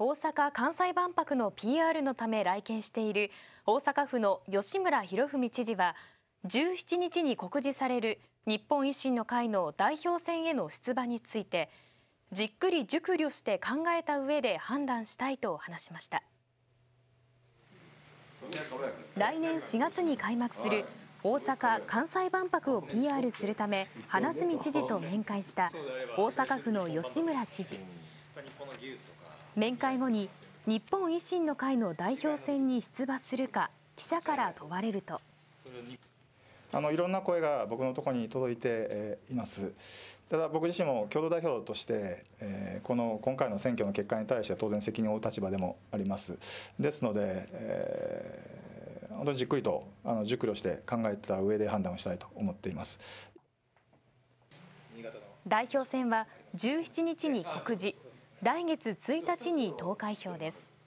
大阪・関西万博の PR のため来県している大阪府の吉村博文知事は17日に告示される日本維新の会の代表選への出馬についてじっくり熟慮して考えた上で判断したいと話しました来年4月に開幕する大阪・関西万博を PR するため花角知事と面会した大阪府の吉村知事。面会後に日本維新の会の代表選に出馬するか記者から問われると。あのいろんな声が僕のところに届いています。ただ僕自身も共同代表として、えこの今回の選挙の結果に対して当然責任を負う立場でもあります。ですので、えー、本当にじっくりとあの熟慮して考えた上で判断をしたいと思っています。代表選は17日に告示、来月1日に投開票です。